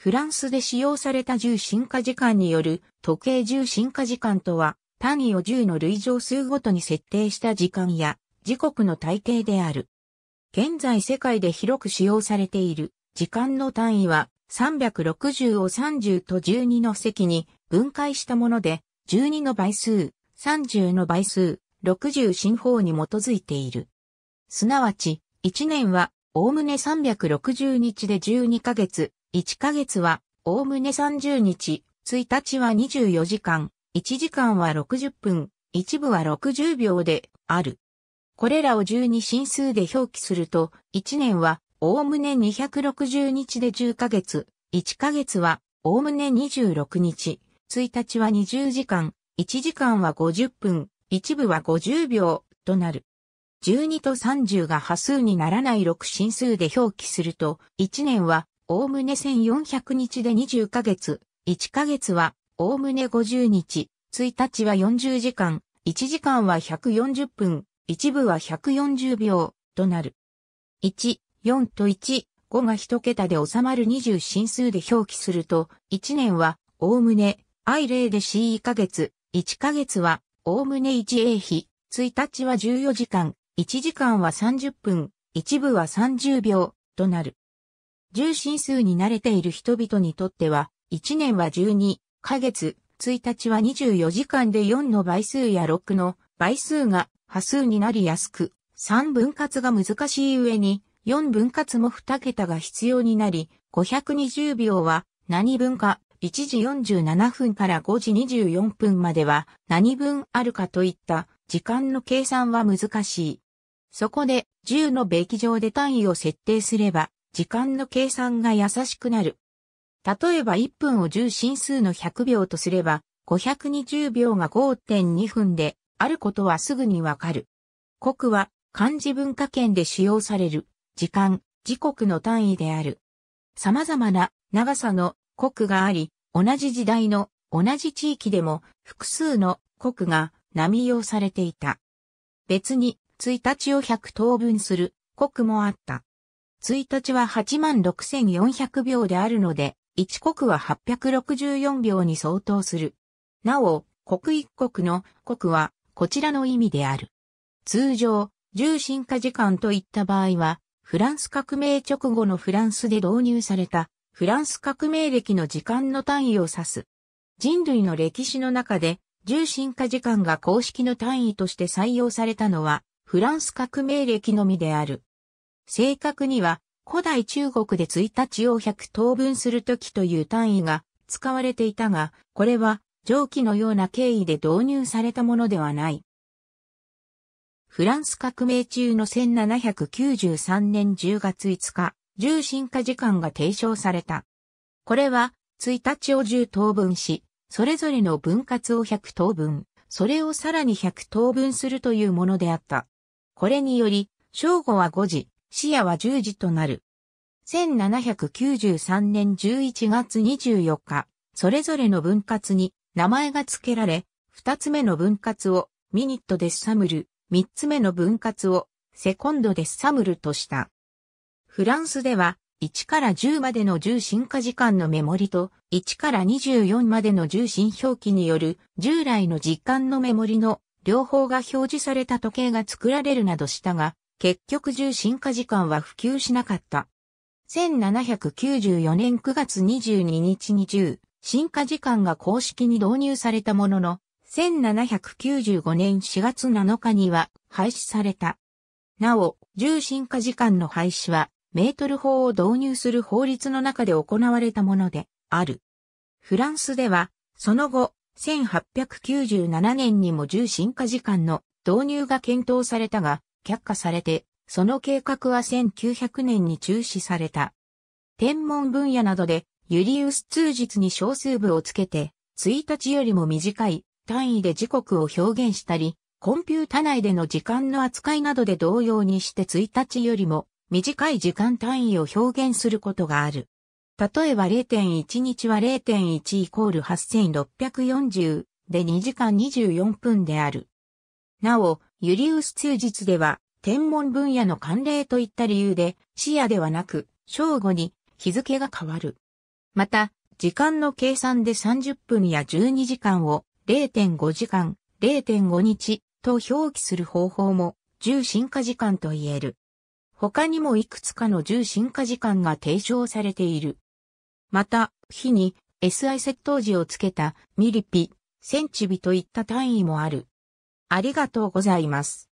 フランスで使用された重進化時間による時計重進化時間とは、単位を10の類乗数ごとに設定した時間や時刻の体系である。現在世界で広く使用されている時間の単位は360を30と12の積に分解したもので、12の倍数、30の倍数、60進法に基づいている。すなわち、1年は、おおむね360日で12ヶ月、1ヶ月は、おおむね30日、1日は24時間、1時間は60分、一部は60秒で、ある。これらを12進数で表記すると、1年は、おおむね260日で10ヶ月、1ヶ月は、おおむね26日、1日は20時間、1時間は50分、一部は50秒、となる。12と30が波数にならない6進数で表記すると、1年はおおむね1400日で20ヶ月、1ヶ月は、おおむね50日、1日は40時間、1時間は140分、一部は140秒、となる。1、4と1、5が1桁で収まる20進数で表記すると、1年は、おおむね、I0 で C1 ヶ月、1ヶ月は、おおむね 1A 比、1日は14時間、1時間は30分、一部は30秒、となる。重心数に慣れている人々にとっては、1年は12ヶ月、1日は24時間で4の倍数や6の倍数が波数になりやすく、3分割が難しい上に、4分割も2桁が必要になり、520秒は何分か、1時47分から5時24分までは何分あるかといった時間の計算は難しい。そこで10のべき上で単位を設定すれば時間の計算が優しくなる。例えば1分を10進数の100秒とすれば、520秒が5.2分で、あることはすぐにわかる。国は漢字文化圏で使用される、時間、時刻の単位である。様々な長さの国があり、同じ時代の同じ地域でも複数の国が並用されていた。別に、1日を100等分する国もあった。1日は86,400秒であるので、1国は864秒に相当する。なお、国一国の国はこちらの意味である。通常、重進化時間といった場合は、フランス革命直後のフランスで導入された、フランス革命歴の時間の単位を指す。人類の歴史の中で、重進化時間が公式の単位として採用されたのは、フランス革命歴のみである。正確には古代中国で1日を100等分する時という単位が使われていたが、これは上記のような経緯で導入されたものではない。フランス革命中の1793年10月5日、重進化時間が提唱された。これは、1日を10等分し、それぞれの分割を100等分、それをさらに100等分するというものであった。これにより、正午は5時、視野は10時となる。1793年11月24日、それぞれの分割に名前が付けられ、二つ目の分割をミニットデッサムル、三つ目の分割をセコンドデッサムルとした。フランスでは1から10までの10進化時間のメモリと1から24までの10進表記による従来の時間のメモリの両方が表示された時計が作られるなどしたが、結局重進化時間は普及しなかった。1794年9月22日に重進化時間が公式に導入されたものの、1795年4月7日には廃止された。なお、重進化時間の廃止は、メートル法を導入する法律の中で行われたものである。フランスでは、その後、1897年にも重進化時間の導入が検討されたが、却下されて、その計画は1900年に中止された。天文分野などで、ユリウス通日に小数部をつけて、1日よりも短い単位で時刻を表現したり、コンピュータ内での時間の扱いなどで同様にして1日よりも短い時間単位を表現することがある。例えば0.1日は0.1イコール8640で2時間24分である。なお、ユリウス通日では、天文分野の慣例といった理由で、視野ではなく、正午に日付が変わる。また、時間の計算で30分や12時間を0.5時間、0.5日と表記する方法も重進化時間と言える。他にもいくつかの重進化時間が提唱されている。また、日に SI 窃盗時をつけたミリピ、センチビといった単位もある。ありがとうございます。